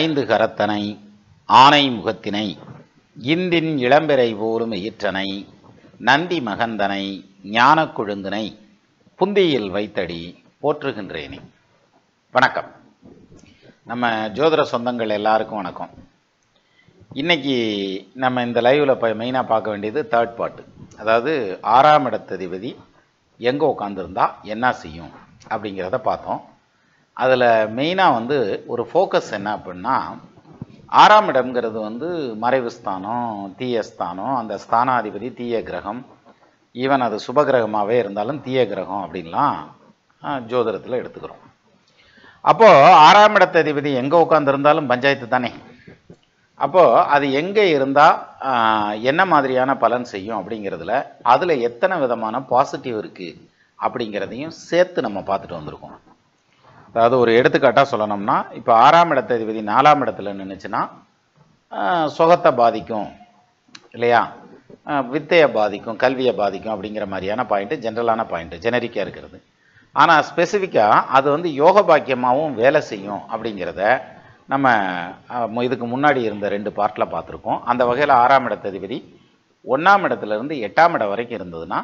ஐந்து கரத்தனை ஆனை முகத்தினை இந்தின் இளம்பிறை போலும் ஈற்றனை நந்தி மகந்தனை ஞான கொழுந்தனை புந்தியில் வைத்தடி போற்றுகின்றேனே வணக்கம் நம்ம ஜோதிட சொந்தங்கள் எல்லாருக்கும் வணக்கம் இன்றைக்கி நம்ம இந்த லைவில் இப்போ மெயினாக பார்க்க வேண்டியது தேர்ட் பார்ட்டு அதாவது ஆறாம் இடத்ததிபதி எங்கே உட்காந்துருந்தா என்ன செய்யும் அப்படிங்கிறத பார்த்தோம் அதில் மெயினாக வந்து ஒரு ஃபோக்கஸ் என்ன அப்படின்னா ஆறாம் இடம்ங்கிறது வந்து மறைவு ஸ்தானம் தீய ஸ்தானம் அந்த ஸ்தானாதிபதி தீய கிரகம் ஈவன் அது சுபகிரகமாகவே இருந்தாலும் தீய கிரகம் அப்படின்லாம் ஜோதிடத்தில் எடுத்துக்கிறோம் அப்போது ஆறாம் இடத்த அதிபதி எங்கே உட்காந்துருந்தாலும் பஞ்சாயத்து தானே அப்போது அது எங்கே இருந்தால் என்ன மாதிரியான பலன் செய்யும் அப்படிங்கிறதுல அதில் எத்தனை விதமான பாசிட்டிவ் இருக்குது அப்படிங்கிறதையும் சேர்த்து நம்ம பார்த்துட்டு வந்திருக்கோம் அதாவது ஒரு எடுத்துக்காட்டாக சொல்லணும்னா இப்போ ஆறாம் இடத்த நாலாம் இடத்துல நின்றுச்சுன்னா சுகத்தை பாதிக்கும் இல்லையா வித்தையை பாதிக்கும் கல்வியை பாதிக்கும் அப்படிங்கிற மாதிரியான பாயிண்ட்டு ஜென்ரலான பாயிண்ட்டு ஜெனரிக்காக இருக்கிறது ஆனால் ஸ்பெசிஃபிக்காக அது வந்து யோக பாக்கியமாகவும் வேலை செய்யும் அப்படிங்கிறத நம்ம இதுக்கு முன்னாடி இருந்த ரெண்டு பார்ட்டில் பார்த்துருக்கோம் அந்த வகையில் ஆறாம் இடத்ததிபதி ஒன்றாம் இடத்துலேருந்து எட்டாம் இடம் வரைக்கும் இருந்ததுன்னா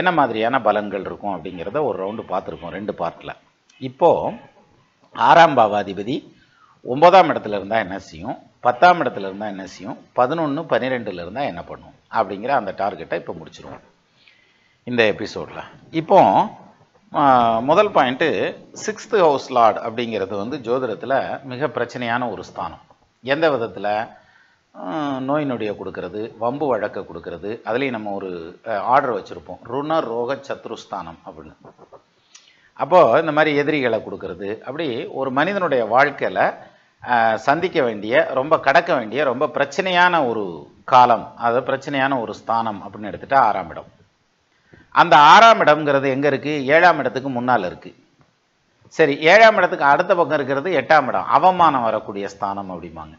என்ன மாதிரியான பலன்கள் இருக்கும் அப்படிங்கிறத ஒரு ரவுண்டு பார்த்துருக்கோம் ரெண்டு பார்ட்டில் இப்போ ஆறாம் பாவாதிபதி ஒன்பதாம் இடத்துல இருந்தால் என்ன செய்யும் பத்தாம் இடத்துல இருந்தால் என்ன செய்யும் பதினொன்று பன்னிரெண்டில் இருந்தால் என்ன பண்ணும் அப்படிங்கிற அந்த டார்கெட்டை இப்போ முடிச்சிருவோம் இந்த எபிசோடில் இப்போ முதல் பாயிண்ட்டு சிக்ஸ்த்து ஹவுஸ் லார்டு அப்படிங்கிறது வந்து ஜோதிடத்தில் மிக பிரச்சனையான ஒரு ஸ்தானம் எந்த விதத்தில் நோய் நொடியை கொடுக்கறது வம்பு வழக்கை கொடுக்கறது அதுலேயும் நம்ம ஒரு ஆர்டர் வச்சுருப்போம் ருண ரோக சத்ருஸ்தானம் அப்படின்னு அப்போது இந்த மாதிரி எதிரிகளை கொடுக்கறது அப்படி ஒரு மனிதனுடைய வாழ்க்கையில் சந்திக்க வேண்டிய ரொம்ப கடக்க வேண்டிய ரொம்ப பிரச்சனையான ஒரு காலம் அது பிரச்சனையான ஒரு ஸ்தானம் அப்படின்னு எடுத்துகிட்டா ஆறாம் இடம் அந்த ஆறாம் இடம்ங்கிறது எங்கே இருக்குது ஏழாம் இடத்துக்கு முன்னால் இருக்குது சரி ஏழாம் இடத்துக்கு அடுத்த பக்கம் இருக்கிறது எட்டாம் இடம் அவமானம் வரக்கூடிய ஸ்தானம் அப்படிம்பாங்க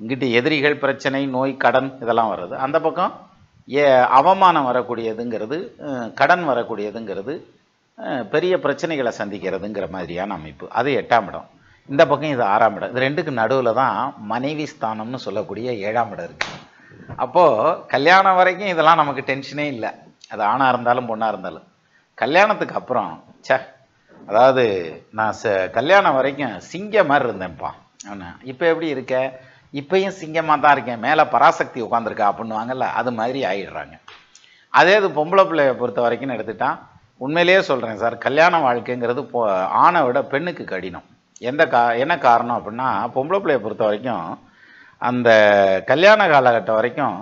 இங்கிட்டு எதிரிகள் பிரச்சனை நோய் கடன் இதெல்லாம் வர்றது அந்த பக்கம் ஏ அவமானம் வரக்கூடியதுங்கிறது கடன் வரக்கூடியதுங்கிறது பெரிய பிரச்சனைகளை சந்திக்கிறதுங்கிற மாதிரியான அமைப்பு அது எட்டாம் இடம் இந்த பக்கம் இது ஆறாம் இடம் இது ரெண்டுக்கு நடுவில் தான் மனைவி ஸ்தானம்னு சொல்லக்கூடிய ஏழாம் இடம் இருக்குது அப்போது கல்யாணம் வரைக்கும் இதெல்லாம் நமக்கு டென்ஷனே இல்லை அது ஆணாக இருந்தாலும் பொண்ணாக இருந்தாலும் கல்யாணத்துக்கு அப்புறம் சே அதாவது நான் ச கல்யாணம் வரைக்கும் சிங்க மாதிரி இருந்தேன்ப்பா அவனு இப்போ எப்படி இருக்க இப்பையும் சிங்கமாக தான் இருக்கேன் மேலே பராசக்தி உட்காந்துருக்கா அப்படின்வாங்கல்ல அது மாதிரி ஆயிடுறாங்க அதே இது பொம்பளை பிள்ளைய பொறுத்த வரைக்கும் எடுத்துட்டான் உண்மையிலேயே சொல்கிறேன் சார் கல்யாண வாழ்க்கைங்கிறது போ ஆணை விட பெண்ணுக்கு கடினம் எந்த கா என்ன காரணம் அப்படின்னா பொம்பளை பிள்ளைய பொறுத்த வரைக்கும் அந்த கல்யாண காலகட்டம் வரைக்கும்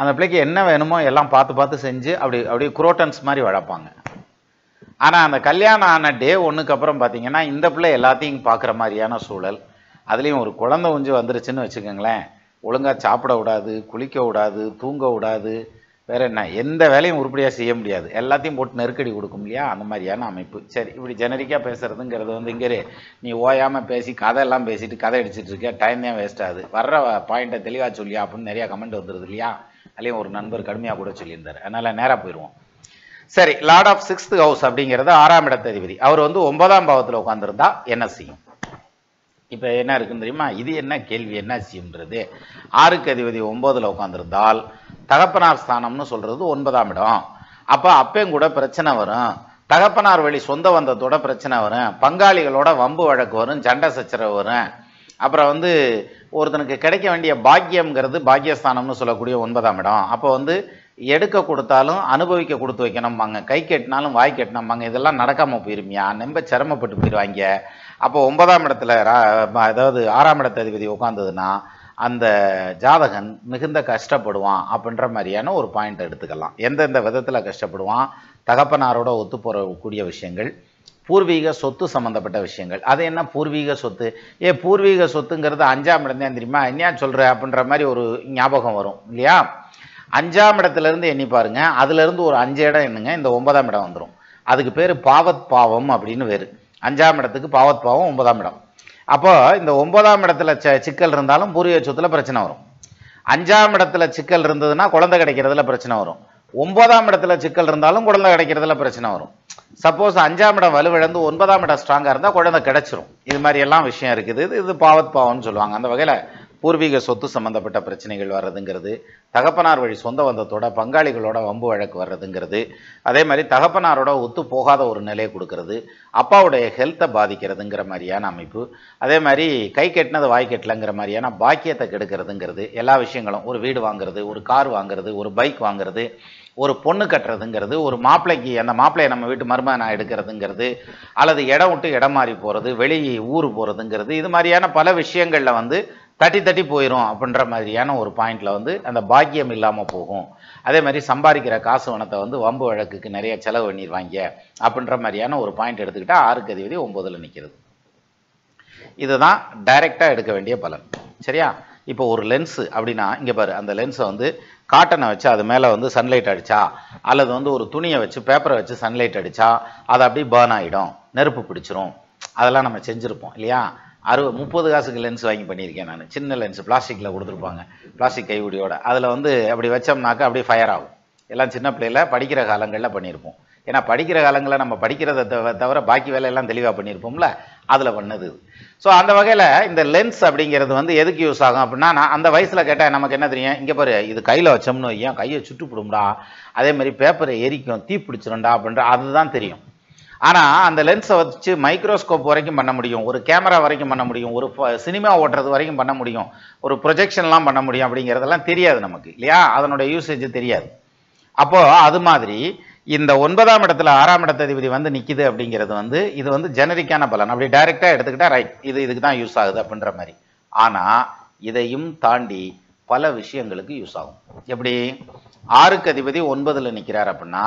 அந்த பிள்ளைக்கு என்ன வேணுமோ எல்லாம் பார்த்து பார்த்து செஞ்சு அப்படி அப்படியே குரோட்டன்ஸ் மாதிரி வளர்ப்பாங்க ஆனால் அந்த கல்யாணம் ஆன டே ஒன்றுக்கு அப்புறம் பார்த்தீங்கன்னா இந்த பிள்ளை எல்லாத்தையும் பார்க்குற மாதிரியான சூழல் அதுலேயும் ஒரு குழந்தை உஞ்சு வந்துருச்சுன்னு வச்சுக்கோங்களேன் ஒழுங்காக சாப்பிட விடாது குளிக்க விடாது தூங்க விடாது வேறு என்ன எந்த வேலையும் உருப்படியாக செய்ய முடியாது எல்லாத்தையும் போட்டு நெருக்கடி கொடுக்கும் இல்லையா அந்த மாதிரியான அமைப்பு சரி இப்படி ஜெனரிக்காக பேசுகிறதுங்கிறது வந்து இங்கே நீ ஓயாமல் பேசி கதையெல்லாம் பேசிட்டு கதை அடிச்சிட்டு இருக்க டைம் தான் வேஸ்ட் ஆகுது வர்ற பாயிண்ட்டை தெளிவாக சொல்லியா அப்படின்னு நிறையா கமெண்ட் வந்துடுது இல்லையா அதுலேயும் ஒரு நண்பர் கடுமையாக கூட சொல்லியிருந்தார் அதனால் நேராக போயிடுவோம் சரி லார்ட் ஆஃப் சிக்ஸ்த் ஹவுஸ் அப்படிங்கிறது ஆறாம் இடத்த அதிபதி அவர் வந்து ஒன்பதாம் பாவத்தில் உட்காந்துருந்தா என்ன செய்யும் இப்போ என்ன இருக்குன்னு தெரியுமா இது என்ன கேள்வி என்ன செய்யுன்றது ஆறுக்கு அதிபதி ஒன்பதுல உட்காந்துருந்தால் தகப்பனார் ஸ்தானம்னு சொல்கிறது ஒன்பதாம் இடம் அப்போ அப்பையும் கூட பிரச்சனை வரும் தகப்பனார் வழி சொந்த வந்தத்தோட பிரச்சனை வரும் பங்காளிகளோட வம்பு வழக்கு வரும் சண்டை சச்சரவு வரும் அப்புறம் வந்து ஒருத்தனுக்கு கிடைக்க வேண்டிய பாக்கியம்ங்கிறது பாக்கியஸ்தானம்னு சொல்லக்கூடிய ஒன்பதாம் இடம் அப்போ வந்து எடுக்க கொடுத்தாலும் அனுபவிக்க கொடுத்து வைக்கணும்பாங்க கை கட்டினாலும் வாய் கட்டினம்பாங்க இதெல்லாம் நடக்காமல் போயிருமியா நம்ப சிரமப்பட்டு போயிடுவாங்க அப்போ ஒன்பதாம் இடத்துல அதாவது ஆறாம் இடத்த அதிபதி உட்காந்ததுன்னா அந்த ஜாதகன் மிகுந்த கஷ்டப்படுவான் அப்படின்ற மாதிரியான ஒரு பாயிண்ட் எடுத்துக்கலாம் எந்தெந்த விதத்தில் கஷ்டப்படுவான் தகப்பனாரோட ஒத்து போகக்கூடிய விஷயங்கள் பூர்வீக சொத்து சம்மந்தப்பட்ட விஷயங்கள் அது என்ன பூர்வீக சொத்து ஏ பூர்வீக சொத்துங்கிறது அஞ்சாம் இடந்தேன் தெரியுமா என்ன சொல்கிற அப்படின்ற மாதிரி ஒரு ஞாபகம் வரும் இல்லையா அஞ்சாம் இடத்துலேருந்து எண்ணி பாருங்கள் அதுலேருந்து ஒரு அஞ்சு இடம் என்னங்க இந்த ஒன்பதாம் இடம் வந்துடும் அதுக்கு பேர் பாவத் பாவம் அப்படின்னு வேறு அஞ்சாம் இடத்துக்கு பாவத் பாவம் ஒன்பதாம் இடம் அப்போது இந்த ஒன்பதாம் இடத்துல ச சிக்கல் இருந்தாலும் பூர்வீக சொத்தில் பிரச்சனை வரும் அஞ்சாம் இடத்துல சிக்கல் இருந்ததுன்னா குழந்தை கிடைக்கிறதுல பிரச்சனை வரும் ஒன்பதாம் இடத்துல சிக்கல் இருந்தாலும் குழந்தை கிடைக்கிறதுல பிரச்சனை வரும் சப்போஸ் அஞ்சாம் இடம் வலுவிழந்து ஒன்பதாம் இடம் ஸ்ட்ராங்காக இருந்தால் குழந்தை கிடைச்சிரும் இது மாதிரி எல்லாம் விஷயம் இருக்குது இது இது பாவத் பாவம்னு சொல்லுவாங்க அந்த வகையில் பூர்வீக சொத்து சம்மந்தப்பட்ட பிரச்சனைகள் வர்றதுங்கிறது தகப்பனார் வழி சொந்த பந்தத்தோட பங்காளிகளோட வம்பு வழக்கு வர்றதுங்கிறது அதே மாதிரி தகப்பனாரோட ஒத்து போகாத ஒரு நிலையை கொடுக்கறது அப்பாவுடைய ஹெல்த்தை பாதிக்கிறதுங்கிற மாதிரியான அமைப்பு அதே மாதிரி கை கெட்டினது வாய் கெட்டலங்கிற மாதிரியான பாக்கியத்தை கெடுக்கிறதுங்கிறது எல்லா விஷயங்களும் ஒரு வீடு வாங்குறது ஒரு கார் வாங்குறது ஒரு பைக் வாங்குறது ஒரு பொண்ணு கட்டுறதுங்கிறது ஒரு மாப்பிள்ளைக்கு அந்த மாப்பிள்ளையை நம்ம வீட்டு மருமகனாக எடுக்கிறதுங்கிறது அல்லது இடம் விட்டு இடம் மாறி போகிறது வெளியே ஊர் போகிறதுங்கிறது இது மாதிரியான பல விஷயங்களில் வந்து தட்டி தட்டி போயிடும் அப்படின்ற மாதிரியான ஒரு பாயிண்டில் வந்து அந்த பாக்கியம் இல்லாமல் போகும் அதே மாதிரி சம்பாதிக்கிற காசு வனத்தை வந்து வம்பு வழக்குக்கு நிறைய செலவு பண்ணிடுவாங்க அப்படின்ற மாதிரியான ஒரு பாயிண்ட் எடுத்துக்கிட்டால் ஆறுக்கு அதிபதி ஒம்போதில் நிற்கிறது இதுதான் டைரெக்டாக எடுக்க வேண்டிய பலன் சரியா இப்போ ஒரு லென்ஸு அப்படின்னா இங்கே பாரு அந்த லென்ஸை வந்து காட்டனை வச்சு அது மேலே வந்து சன்லைட் அடித்தா அல்லது வந்து ஒரு துணியை வச்சு பேப்பரை வச்சு சன்லைட் அடித்தா அது அப்படியே பேர்ன் ஆகிடும் நெருப்பு பிடிச்சிரும் அதெல்லாம் நம்ம செஞ்சுருப்போம் இல்லையா அறுபது முப்பது காசுக்கு லென்ஸ் வாங்கி பண்ணியிருக்கேன் நான் சின்ன லென்ஸ் பிளாஸ்டிக்கில் கொடுத்துருப்பாங்க பிளாஸ்டிக் கைவுடியோட அதில் வந்து அப்படி வச்சோம்னாக்கா அப்படியே ஃபயர் ஆகும் எல்லாம் சின்ன பிள்ளையில் படிக்கிற காலங்களில் பண்ணியிருப்போம் ஏன்னா படிக்கிற காலங்களில் நம்ம படிக்கிறத தவிர பாக்கி வேலையெல்லாம் தெளிவாக பண்ணியிருப்போம்ல அதில் பண்ணது ஸோ அந்த வகையில் இந்த லென்ஸ் அப்படிங்கிறது வந்து எதுக்கு யூஸ் ஆகும் அப்படின்னா நான் அந்த வயசில் கேட்டால் நமக்கு என்ன தெரியும் இங்கே பாரு இது கையில் வச்சோம்னு வையும் கையை சுட்டுப்பிடும்டா அதேமாதிரி பேப்பரை எரிக்கும் தீ பிடிச்சிரும்டா அப்படின்ற அதுதான் தெரியும் ஆனால் அந்த லென்ஸை வச்சு மைக்ரோஸ்கோப் வரைக்கும் பண்ண முடியும் ஒரு கேமரா வரைக்கும் பண்ண முடியும் ஒரு சினிமா ஓட்டுறது வரைக்கும் பண்ண முடியும் ஒரு ப்ரொஜெக்ஷன்லாம் பண்ண முடியும் அப்படிங்கிறதெல்லாம் தெரியாது நமக்கு இல்லையா அதனுடைய யூசேஜ் தெரியாது அப்போது அது மாதிரி இந்த ஒன்பதாம் இடத்துல ஆறாம் இடத்ததிபதி வந்து நிற்கிது அப்படிங்கிறது வந்து இது வந்து ஜெனரிக்கான பலன் அப்படி டைரெக்டாக எடுத்துக்கிட்டால் ரைட் இது இதுக்கு தான் யூஸ் ஆகுது அப்படின்ற மாதிரி ஆனால் இதையும் தாண்டி பல விஷயங்களுக்கு யூஸ் ஆகும் எப்படி ஆறுக்கு அதிபதி ஒன்பதில் நிற்கிறார் அப்படின்னா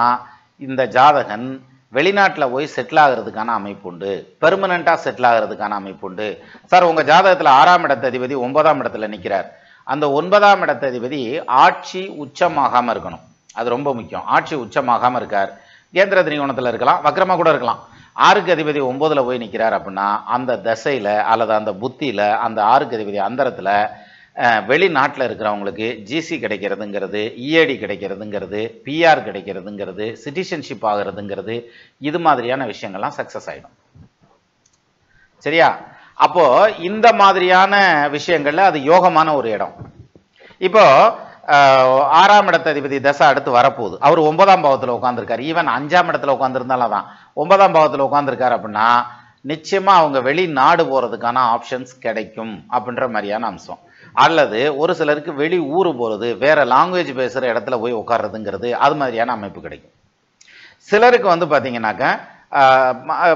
இந்த ஜாதகன் வெளிநாட்டில் போய் செட்டில் ஆகிறதுக்கான அமைப்பு உண்டு பெர்மனண்ட்டாக செட்டில் ஆகிறதுக்கான அமைப்பு உண்டு சார் உங்கள் ஜாதகத்தில் ஆறாம் இடத்த அதிபதி ஒன்பதாம் இடத்துல நிற்கிறார் அந்த ஒன்பதாம் இடத்த அதிபதி ஆட்சி உச்சமாகாமல் இருக்கணும் அது ரொம்ப முக்கியம் ஆட்சி உச்சமாகாமல் இருக்கார் கேந்திர திரிகோணத்தில் இருக்கலாம் வக்கரமாக கூட இருக்கலாம் ஆறுக்கு அதிபதி ஒம்போதில் போய் நிற்கிறார் அப்படின்னா அந்த தசையில் அல்லது அந்த புத்தியில் அந்த ஆறுக்கு அதிபதி அந்தரத்தில் வெளிநாட்டில் இருக்கிறவங்களுக்கு ஜிசி கிடைக்கிறதுங்கிறது இஏடி e கிடைக்கிறதுங்கிறது பிஆர் கிடைக்கிறதுங்கிறது சிட்டிசன்ஷிப் ஆகிறதுங்கிறது இது மாதிரியான விஷயங்கள்லாம் சக்ஸஸ் ஆகிடும் சரியா அப்போ இந்த மாதிரியான விஷயங்கள்ல அது யோகமான ஒரு இடம் இப்போ ஆறாம் அதிபதி தசை அடுத்து வரப்போகுது அவர் ஒன்பதாம் பாவத்தில் உட்காந்துருக்காரு ஈவன் அஞ்சாம் இடத்துல உட்காந்துருந்தாலும் தான் ஒன்பதாம் பாவத்தில் உட்காந்துருக்காரு அப்படின்னா நிச்சயமாக அவங்க வெளிநாடு போகிறதுக்கான ஆப்ஷன்ஸ் கிடைக்கும் அப்படின்ற மாதிரியான அம்சம் அல்லது ஒரு சிலருக்கு வெளி ஊர் போகிறது வேறு லாங்குவேஜ் பேசுகிற இடத்துல போய் உட்காரதுங்கிறது அது மாதிரியான அமைப்பு கிடைக்கும் சிலருக்கு வந்து பார்த்தீங்கன்னாக்கா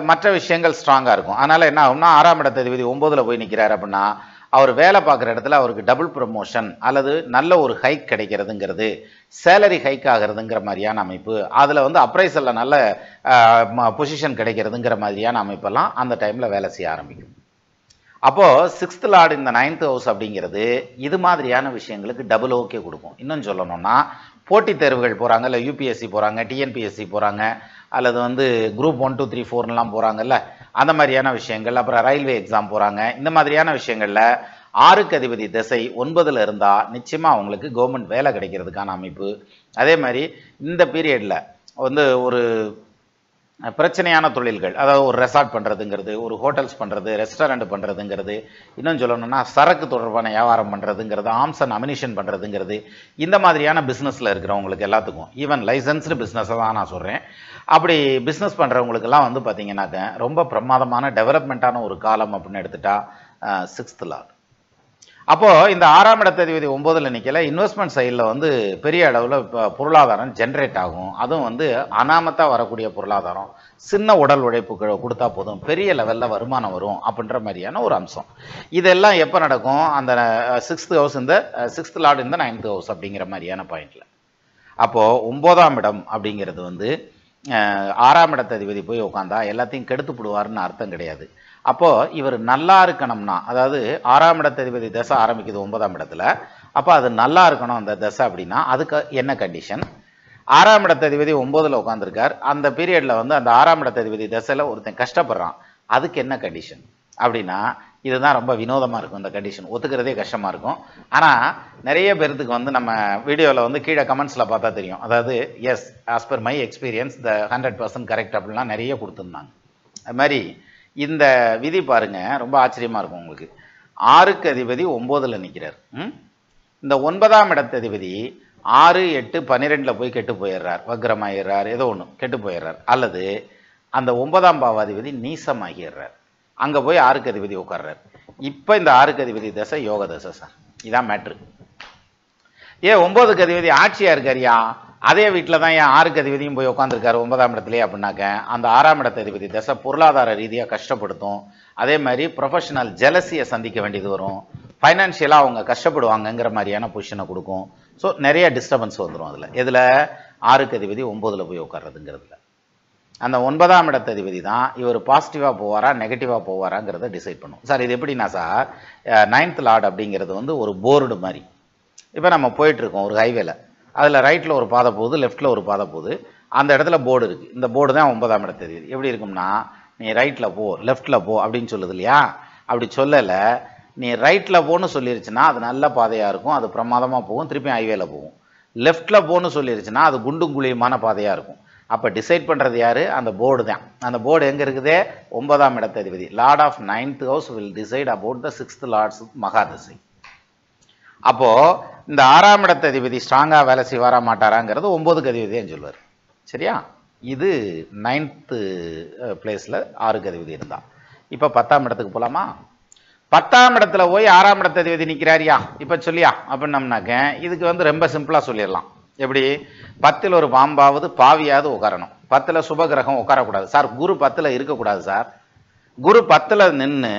மற்ற விஷயங்கள் ஸ்ட்ராங்காக இருக்கும் அதனால் என்ன ஆகும்னா ஆறாம் இடத்த அதிபதி ஒம்போதில் போய் நிற்கிறார் அப்படின்னா அவர் வேலை பார்க்குற இடத்துல அவருக்கு டபுள் ப்ரமோஷன் அல்லது நல்ல ஒரு ஹைக் கிடைக்கிறதுங்கிறது சேலரி ஹைக் ஆகிறதுங்கிற மாதிரியான அமைப்பு அதில் வந்து அப்ரைசலில் நல்ல பொசிஷன் கிடைக்கிறதுங்கிற மாதிரியான அமைப்பெல்லாம் அந்த டைமில் வேலை செய்ய ஆரம்பிக்கும் அப்போது சிக்ஸ்த் லார்டு இந்த நைன்த் ஹவுஸ் அப்படிங்கிறது இது மாதிரியான விஷயங்களுக்கு டபுள் ஓகே கொடுக்கும் இன்னும் சொல்லணும்னா போட்டித் தேர்வுகள் போகிறாங்க இல்லை யூபிஎஸ்சி போகிறாங்க டிஎன்பிஎஸ்சி போகிறாங்க அல்லது வந்து குரூப் ஒன் டூ த்ரீ ஃபோர்லாம் போகிறாங்கல்ல அந்த மாதிரியான விஷயங்கள் அப்புறம் ரயில்வே எக்ஸாம் போகிறாங்க இந்த மாதிரியான விஷயங்களில் ஆறுக்கு அதிபதி திசை ஒன்பதில் இருந்தால் நிச்சயமாக அவங்களுக்கு கவர்மெண்ட் வேலை கிடைக்கிறதுக்கான அமைப்பு அதே மாதிரி இந்த பீரியடில் வந்து ஒரு பிரச்சனையான தொழில்கள் அதாவது ஒரு ரெசார்ட் பண்ணுறதுங்கிறது ஒரு ஹோட்டல்ஸ் பண்ணுறது ரெஸ்டாரண்ட் பண்ணுறதுங்கிறது இன்னும் சொல்லணும்னா சரக்கு தொடர்பான வியாபாரம் பண்ணுறதுங்கிறது ஆம்ஸ் அண்ட் அமினிஷன் பண்ணுறதுங்கிறது இந்த மாதிரியான பிஸ்னஸில் இருக்கிறவங்களுக்கு எல்லாத்துக்கும் ஈவன் லைசன்ஸ்டு பிஸ்னஸை தான் நான் சொல்கிறேன் அப்படி பிஸ்னஸ் பண்ணுறவங்களுக்கெல்லாம் வந்து பார்த்திங்கனாக்க ரொம்ப பிரமாதமான டெவலப்மெண்ட்டான ஒரு காலம் அப்படின்னு எடுத்துட்டா சிக்ஸ்த் லார்ட் அப்போது இந்த ஆறாம் அதிபதி ஒம்போதில் நிற்கல இன்வெஸ்ட்மெண்ட் சைடில் வந்து பெரிய அளவில் இப்போ பொருளாதாரம் ஜென்ரேட் ஆகும் அதுவும் வந்து அனாமத்தாக வரக்கூடிய பொருளாதாரம் சின்ன உடல் உழைப்பு கொடுத்தா போதும் பெரிய லெவலில் வருமானம் வரும் அப்படின்ற மாதிரியான ஒரு அம்சம் இதெல்லாம் எப்போ நடக்கும் அந்த சிக்ஸ்த்து ஹவுஸ் இந்த சிக்ஸ்த் லார்டு இந்த நைன்த் ஹவுஸ் அப்படிங்கிற மாதிரியான பாயிண்டில் அப்போது ஒம்போதாம் இடம் அப்படிங்கிறது வந்து ஆறாம் இடத்த அதிபதி போய் உட்காந்தா எல்லாத்தையும் கெடுத்து விடுவாருன்னு அர்த்தம் கிடையாது அப்போது இவர் நல்லா இருக்கணும்னா அதாவது ஆறாம் இடத்ததிபதி தசை ஆரம்பிக்குது ஒன்பதாம் இடத்துல அப்போ அது நல்லா இருக்கணும் அந்த தசை அப்படின்னா அதுக்கு என்ன கண்டிஷன் ஆறாம் இடத்ததிபதி ஒம்போதில் உட்காந்துருக்கார் அந்த பீரியடில் வந்து அந்த ஆறாம் இடத்ததிபதி தசையில் ஒருத்தன் கஷ்டப்படுறான் அதுக்கு என்ன கண்டிஷன் அப்படின்னா இதுதான் ரொம்ப வினோதமாக இருக்கும் இந்த கண்டிஷன் ஒத்துக்கிறதே கஷ்டமாக இருக்கும் ஆனால் நிறைய பேர்த்துக்கு வந்து நம்ம வீடியோவில் வந்து கீழே கமெண்ட்ஸில் பார்த்தா தெரியும் அதாவது yes as per my experience the hundred percent correct அப்படின்லாம் நிறைய கொடுத்துருந்தாங்க அது மாதிரி இந்த விதி பாருங்க ரொம்ப ஆச்சரியமாக இருக்கும் உங்களுக்கு ஆறுக்கு அதிபதி ஒன்பதுல நிற்கிறார் இந்த ஒன்பதாம் இடத்து அதிபதி ஆறு எட்டு பன்னிரெண்டில் போய் கெட்டு போயிடுறார் வக்ரமாகிடுறார் ஏதோ ஒன்று கெட்டு போயிடுறார் அல்லது அந்த ஒன்பதாம் பாவாதிபதி நீசமாகிடுறார் அங்கே போய் ஆறுக்கு அதிபதி உட்கார்றார் இப்போ இந்த ஆறுக்கு அதிபதி தசை யோக தசை சார் இதான் மேட்ரு ஏன் ஒன்பதுக்கு அதிபதி ஆட்சியாக இருக்காரியா அதே வீட்டில் தான் என் ஆறுக்கு அதிபதியும் போய் உட்காந்துருக்காரு ஒன்பதாம் இடத்துலேயே அப்படின்னாக்க அந்த ஆறாம் இடத்து அதிபதி தசை பொருளாதார ரீதியாக கஷ்டப்படுத்தும் அதே மாதிரி ப்ரொஃபஷனல் ஜெலசியை சந்திக்க வேண்டியது வரும் ஃபைனான்ஷியலாக அவங்க கஷ்டப்படுவாங்கங்கிற மாதிரியான பொசிஷனை கொடுக்கும் ஸோ நிறைய டிஸ்டர்பன்ஸ் வந்துடும் அதில் இதில் ஆறுக்கு அதிபதி ஒம்பதில் போய் உட்கார்றதுங்கிறதுல அந்த ஒன்பதாம் இடத்து அதிபதி தான் இவர் பாசிட்டிவாக போவாரா நெகட்டிவாக போவாராங்கிறத டிசைட் பண்ணும் சார் இது எப்படின்னா சார் நைன்த் லார்ட் அப்படிங்கிறது வந்து ஒரு போர்டு மாதிரி இப்போ நம்ம போயிட்டுருக்கோம் ஒரு ஹைவேல அதில் ரைட்டில் ஒரு பாதை போகுது லெஃப்ட்டில் ஒரு பாதை போகுது அந்த இடத்துல போர்டு இருக்குது இந்த போர்டு தான் ஒன்பதாம் இடம் தெரியுது எப்படி இருக்கும்னா நீ ரைட்டில் போ லெஃப்ட்டில் போ அப்படின்னு சொல்லுது இல்லையா அப்படி சொல்லலை நீ ரைட்டில் போன்னு சொல்லிருச்சுன்னா அது நல்ல பாதையாக இருக்கும் அது பிரமாதமாக போகும் திருப்பியும் ஹைவேல போகும் லெஃப்ட்டில் போன்னு சொல்லிருச்சுன்னா அது குண்டும் குழியுமான பாதையாக இருக்கும் அப்போ டிசைட் பண்ணுறது யார் அந்த போர்டு தான் அந்த போர்டு எங்கே இருக்குது ஒன்பதாம் இடத்ததிபதி lord of ninth house will decide about the sixth lord's மகாதசை அப்போது இந்த ஆறாம் இடத்த அதிபதி ஸ்ட்ராங்காக வேலை செய்வார மாட்டாராங்கிறது ஒம்போதுக்கு அதிபதியும் சொல்லுவார் சரியா இது நைன்த்து பிளேஸில் ஆறு அதிபதி இருந்தான் இப்போ பத்தாம் இடத்துக்கு போகலாமா பத்தாம் இடத்துல போய் ஆறாம் இடத்த அதிபதி நிற்கிறாரியா இப்போ சொல்லியா அப்படின்னம்னாக்க இதுக்கு வந்து ரொம்ப சிம்பிளாக சொல்லிடலாம் எப்படி பத்தில் ஒரு பாம்பாவது பாவியாவது உட்காரணும் பத்தில் சுபகிரகம் உட்காரக்கூடாது சார் குரு பத்தில் இருக்கக்கூடாது சார் குரு பத்தில் நின்று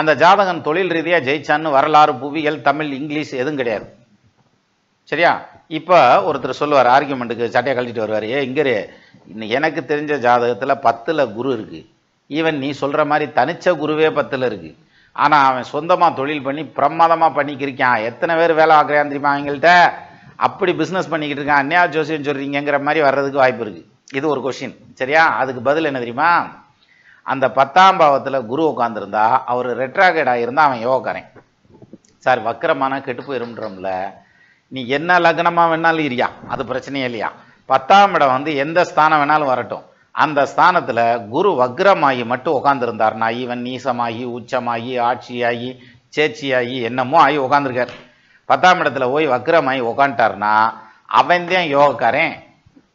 அந்த ஜாதகன் தொழில் ரீதியாக ஜெயிச்சான்னு வரலாறு புவியியல் தமிழ் இங்கிலீஷ் எதுவும் கிடையாது சரியா இப்போ ஒருத்தர் சொல்லுவார் ஆர்கியூமெண்ட்டுக்கு சட்டையை கழட்டிட்டு வருவார் ஏ இங்கே எனக்கு தெரிஞ்ச ஜாதகத்தில் பத்தில் குரு இருக்குது ஈவன் நீ சொல்கிற மாதிரி தனிச்ச குருவே பத்தில் இருக்குது ஆனால் அவன் சொந்தமாக தொழில் பண்ணி பிரமாதமாக பண்ணிக்கிருக்கான் எத்தனை பேர் வேலை பார்க்குறான் தெரியுமா அவங்கள்ட்ட அப்படி பிஸ்னஸ் பண்ணிக்கிட்டு இருக்கான் அன்யா ஜோசியம் சொல்கிறீங்கிற மாதிரி வர்றதுக்கு வாய்ப்பு இருக்குது இது ஒரு கொஷின் சரியா அதுக்கு பதில் என்ன தெரியுமா அந்த பத்தாம் பாவத்தில் குரு உட்காந்துருந்தா அவர் ரெட்ராகேட் இருந்தால் அவன் யோகக்காரன் சார் வக்கரமான கெட்டு போயிரும்ன்றோம்ல நீ என்ன லக்னமாக வேணாலும் இரியா அது பிரச்சனையே இல்லையா பத்தாம் இடம் வந்து எந்த ஸ்தானம் வேணாலும் வரட்டும் அந்த ஸ்தானத்தில் குரு வக்ரமாகி மட்டும் உட்காந்துருந்தார்னா இவன் நீசமாகி உச்சமாகி ஆட்சியாகி சேச்சியாகி என்னமோ ஆகி உட்காந்துருக்கார் பத்தாம் இடத்துல போய் வக்ரமாகி உட்காந்துட்டார்னா அவன்தான் யோகக்காரன்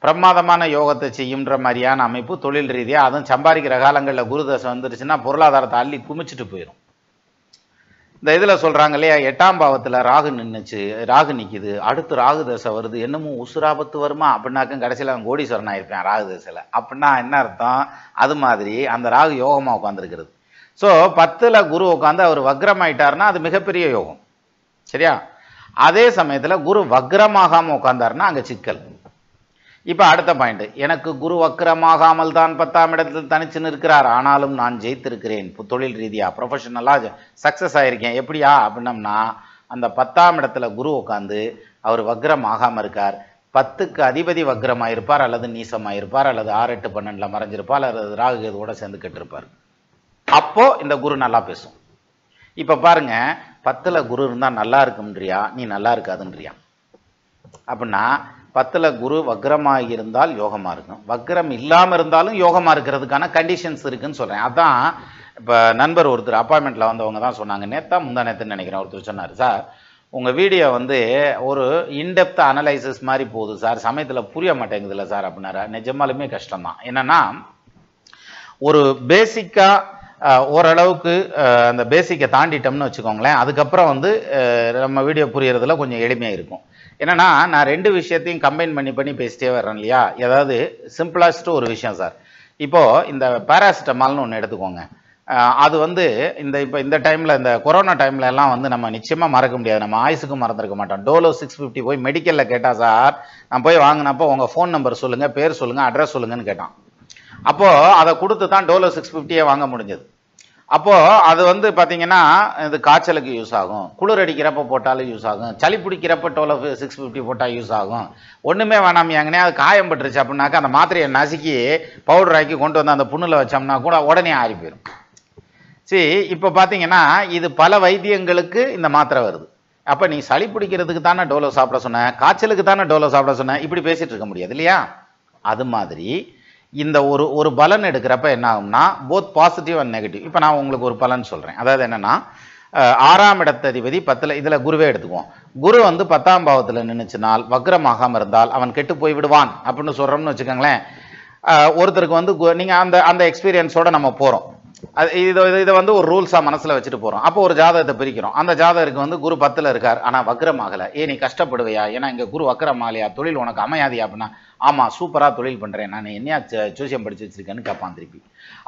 பிரமாதமான யோகத்தை செய்யுன்ற மாதிரியான அமைப்பு தொழில் ரீதியாக அதுவும் சம்பாதிக்கிற காலங்களில் குருதசை வந்துருச்சுன்னா பொருளாதாரத்தை அள்ளி குமிச்சிட்டு போயிடும் இந்த இதில் சொல்கிறாங்க இல்லையா எட்டாம் பாவத்தில் ராகு நின்றுச்சு ராகு நிற்கிது அடுத்து ராகு தசை வருது என்னமோ உசுராபத்து வருமா அப்படின்னாக்கும் கடைசியில் அவன் கோடீஸ்வரன் ஆயிருப்பேன் ராகு தசையில் அப்படின்னா என்ன அர்த்தம் அது மாதிரி அந்த ராகு யோகமாக உட்காந்துருக்கிறது ஸோ பத்தில் குரு உட்காந்து அவர் வக்ரமாயிட்டார்னா அது மிகப்பெரிய யோகம் சரியா அதே சமயத்தில் குரு வக்ரமாகாமல் உட்காந்தாருன்னா அங்கே சிக்கல் இப்போ அடுத்த பாயிண்ட் எனக்கு குரு வக்ரமாகாமல் தான் பத்தாம் இடத்தில் தனிச்சு நிற்கிறார் ஆனாலும் நான் ஜெயித்திருக்கிறேன் தொழில் ரீதியாக ப்ரொஃபஷனலாக சக்ஸஸ் ஆகியிருக்கேன் எப்படியா அப்படின்னம்னா அந்த பத்தாம் இடத்துல குரு உட்காந்து அவர் வக்ரம் ஆகாமல் இருக்கார் பத்துக்கு அதிபதி வக்ரமாக இருப்பார் அல்லது நீசமாக இருப்பார் அல்லது ஆறு எட்டு பன்னெண்டில் மறைஞ்சிருப்பார் அல்லது ராகுகேதுவோட சேர்ந்து கெட்டிருப்பார் அப்போது இந்த குரு நல்லா பேசும் இப்போ பாருங்க பத்தில் குரு இருந்தால் நல்லா இருக்கும்ன்றியா நீ நல்லா இருக்காதுன்றியா அப்படின்னா பத்தில் குரு வக்ரமாக இருந்தால் யோகமாக இருக்கும் வக்ரம் இல்லாமல் இருந்தாலும் யோகமாக இருக்கிறதுக்கான கண்டிஷன்ஸ் இருக்குதுன்னு சொல்கிறேன் அதான் இப்போ நண்பர் ஒருத்தர் அப்பாயின்மெண்ட்டில் வந்தவங்க தான் சொன்னாங்க நேத்தா முந்தா நேத்துன்னு நினைக்கிறேன் ஒருத்தர் சொன்னார் சார் உங்கள் வீடியோ வந்து ஒரு இன்டெப்த் அனலைசிஸ் மாதிரி போகுது சார் சமயத்தில் புரிய மாட்டேங்குதுல்ல சார் அப்படின்னாரு நிஜமாலுமே கஷ்டம்தான் என்னென்னா ஒரு பேசிக்காக ஓரளவுக்கு அந்த பேசிக்கை தாண்டிட்டோம்னு வச்சுக்கோங்களேன் அதுக்கப்புறம் வந்து நம்ம வீடியோ புரியறதுல கொஞ்சம் எளிமையாக இருக்கும் என்னன்னா நான் ரெண்டு விஷயத்தையும் கம்பைன் பண்ணி பண்ணி பேசிட்டே வர்றேன் இல்லையா ஏதாவது சிம்பிளாஸ்ட்டு ஒரு விஷயம் சார் இப்போது இந்த பேராசிட்டமால்னு ஒன்று எடுத்துக்கோங்க அது வந்து இந்த இப்போ இந்த டைமில் இந்த கொரோனா டைமில் எல்லாம் வந்து நம்ம நிச்சயமாக மறக்க முடியாது நம்ம ஆயுசுக்கும் மறந்துருக்க மாட்டோம் டோலோ சிக்ஸ் ஃபிஃப்டி போய் மெடிக்கலில் கேட்டால் சார் நான் போய் வாங்கினப்போ உங்கள் ஃபோன் நம்பர் சொல்லுங்கள் பேர் சொல்லுங்கள் அட்ரஸ் சொல்லுங்கன்னு கேட்டான் அப்போது அதை கொடுத்து தான் டோலோ சிக்ஸ் ஃபிஃப்டியே வாங்க முடிஞ்சது அப்போ அது வந்து பார்த்தீங்கன்னா இது காய்ச்சலுக்கு யூஸ் ஆகும் குளிர் அடிக்கிறப்ப போட்டாலும் யூஸ் ஆகும் சளி பிடிக்கிறப்ப டோலோ சிக்ஸ் ஃபிஃப்டி போட்டால் யூஸ் ஆகும் ஒன்றுமே வேணாம் ஏங்கனே அது காயம் பட்டுருச்சு அப்படின்னாக்க அந்த மாத்திரையை நசுக்கி பவுடர் ஆக்கி கொண்டு வந்து அந்த புண்ணில் வச்சோம்னா கூட உடனே ஆறி போயிடும் சரி இப்போ பார்த்தீங்கன்னா இது பல வைத்தியங்களுக்கு இந்த மாத்திரை வருது அப்போ நீ சளி பிடிக்கிறதுக்கு தானே டோலோ சாப்பிட சொன்ன காய்ச்சலுக்கு தானே டோலோ சாப்பிட சொன்ன இப்படி பேசிகிட்டு இருக்க முடியாது இல்லையா அது மாதிரி இந்த ஒரு ஒரு பலன் எடுக்கிறப்ப என்ன ஆகும்னா போத் பாசிட்டிவ் அண்ட் நெகட்டிவ் இப்போ நான் உங்களுக்கு ஒரு பலன் சொல்கிறேன் அதாவது என்னென்னா ஆறாம் இடத்ததிபதி பத்தில் இதில் குருவே எடுத்துக்குவோம் குரு வந்து பத்தாம் பாவத்தில் நின்றுச்சினால் வக்ரமாகாமல் இருந்தால் அவன் கெட்டு போய் விடுவான் அப்படின்னு சொல்கிறோம்னு வச்சுக்கோங்களேன் ஒருத்தருக்கு வந்து நீங்கள் அந்த அந்த எக்ஸ்பீரியன்ஸோடு நம்ம போகிறோம் அது இதை இதை வந்து ஒரு ரூல்ஸாக மனசில் வச்சுட்டு போகிறோம் அப்போ ஒரு ஜாதகத்தை பிரிக்கிறோம் அந்த ஜாதகருக்கு வந்து குரு பத்தில் இருக்கார் ஆனால் வக்ரமாகலை ஏ நீ கஷ்டப்படுவையா ஏன்னா இங்கே குரு வக்ரமாகலையா தொழில் உனக்கு அமையாதியா அப்படின்னா ஆமாம் சூப்பராக தொழில் பண்ணுறேன் நான் என்னையா சூசியம் படித்து வச்சுருக்கேன்னு கேட்பான் திருப்பி